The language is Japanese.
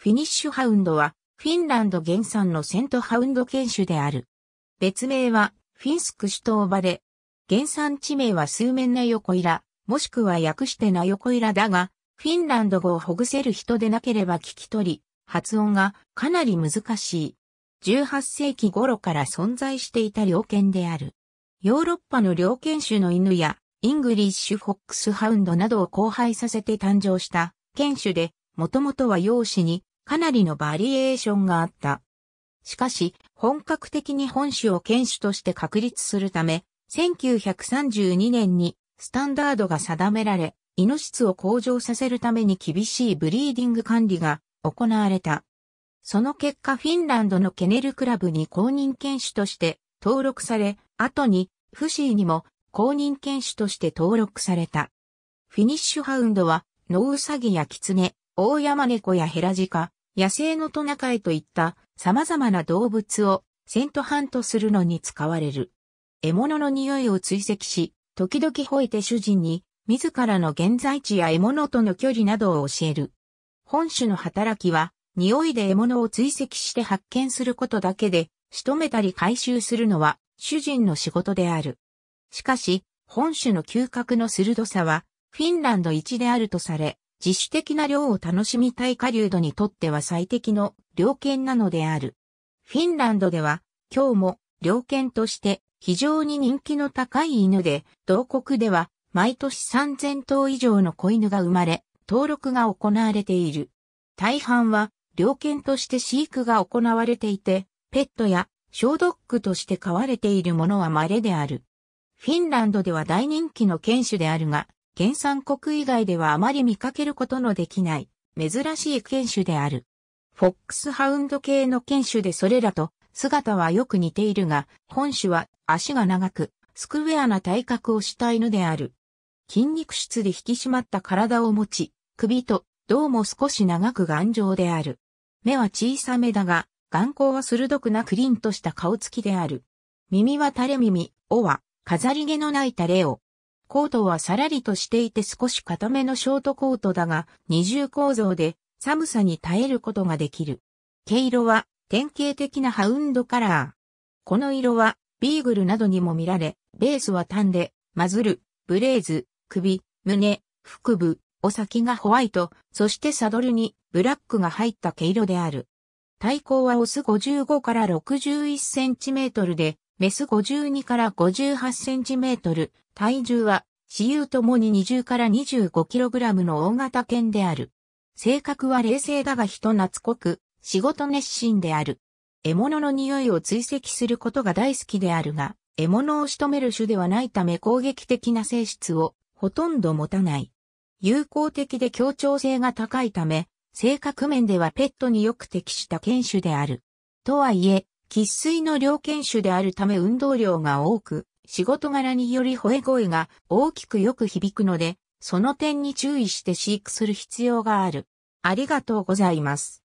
フィニッシュハウンドは、フィンランド原産のセントハウンド犬種である。別名は、フィンスクシュトーバで、原産地名は数面な横イラ、もしくは訳してな横イラだが、フィンランド語をほぐせる人でなければ聞き取り、発音がかなり難しい。18世紀頃から存在していた猟犬である。ヨーロッパの猟犬種の犬や、イングリッシュフォックスハウンドなどを交配させて誕生した犬種で、もともとは容姿にかなりのバリエーションがあった。しかし、本格的に本種を犬種として確立するため、1932年にスタンダードが定められ、ノシ質を向上させるために厳しいブリーディング管理が行われた。その結果フィンランドのケネルクラブに公認犬種として登録され、後にフシーにも公認犬種として登録された。フィニッシュハウンドは、ノウサギやキツネ、大山猫やヘラジカ、野生のトナカイといった様々な動物をセントハントするのに使われる。獲物の匂いを追跡し、時々吠えて主人に、自らの現在地や獲物との距離などを教える。本種の働きは、匂いで獲物を追跡して発見することだけで、仕留めたり回収するのは、主人の仕事である。しかし、本種の嗅覚の鋭さは、フィンランド一であるとされ、自主的な漁を楽しみたい狩人にとっては最適の猟犬なのである。フィンランドでは、今日も猟犬として非常に人気の高い犬で、同国では毎年3000頭以上の子犬が生まれ、登録が行われている。大半は猟犬として飼育が行われていて、ペットや小ドッグとして飼われているものは稀である。フィンランドでは大人気の犬種であるが、原産国以外ではあまり見かけることのできない珍しい犬種である。フォックスハウンド系の犬種でそれらと姿はよく似ているが、本種は足が長く、スクウェアな体格をした犬である。筋肉質で引き締まった体を持ち、首と胴も少し長く頑丈である。目は小さめだが、眼光は鋭くなくンとした顔つきである。耳は垂れ耳、尾は飾り毛のない垂れ尾、コートはさらりとしていて少し固めのショートコートだが、二重構造で寒さに耐えることができる。毛色は典型的なハウンドカラー。この色はビーグルなどにも見られ、ベースは単で、マズル、ブレーズ、首、胸、腹部、お先がホワイト、そしてサドルにブラックが入った毛色である。体高はオス55から61センチメートルで、メス52から58センチメートル、体重は、雌雄ともに20から25キログラムの大型犬である。性格は冷静だが人懐っこく、仕事熱心である。獲物の匂いを追跡することが大好きであるが、獲物を仕留める種ではないため攻撃的な性質をほとんど持たない。友好的で協調性が高いため、性格面ではペットによく適した犬種である。とはいえ、喫水の猟犬種であるため運動量が多く、仕事柄により吠え声が大きくよく響くので、その点に注意して飼育する必要がある。ありがとうございます。